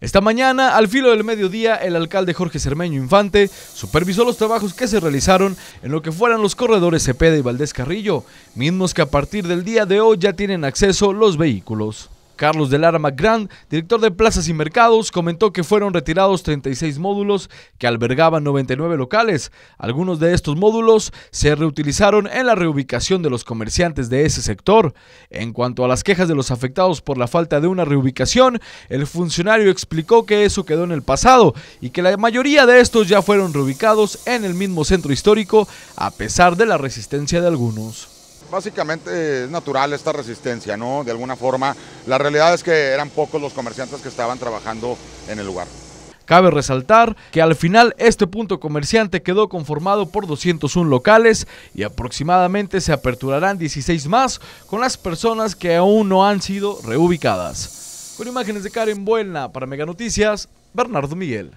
Esta mañana, al filo del mediodía, el alcalde Jorge Cermeño Infante supervisó los trabajos que se realizaron en lo que fueran los corredores Cepeda y Valdés Carrillo, mismos que a partir del día de hoy ya tienen acceso los vehículos. Carlos del Lara director de Plazas y Mercados, comentó que fueron retirados 36 módulos que albergaban 99 locales. Algunos de estos módulos se reutilizaron en la reubicación de los comerciantes de ese sector. En cuanto a las quejas de los afectados por la falta de una reubicación, el funcionario explicó que eso quedó en el pasado y que la mayoría de estos ya fueron reubicados en el mismo centro histórico a pesar de la resistencia de algunos básicamente es natural esta resistencia, ¿no? De alguna forma, la realidad es que eran pocos los comerciantes que estaban trabajando en el lugar. Cabe resaltar que al final este punto comerciante quedó conformado por 201 locales y aproximadamente se aperturarán 16 más con las personas que aún no han sido reubicadas. Con imágenes de Karen Buena para Mega Noticias, Bernardo Miguel.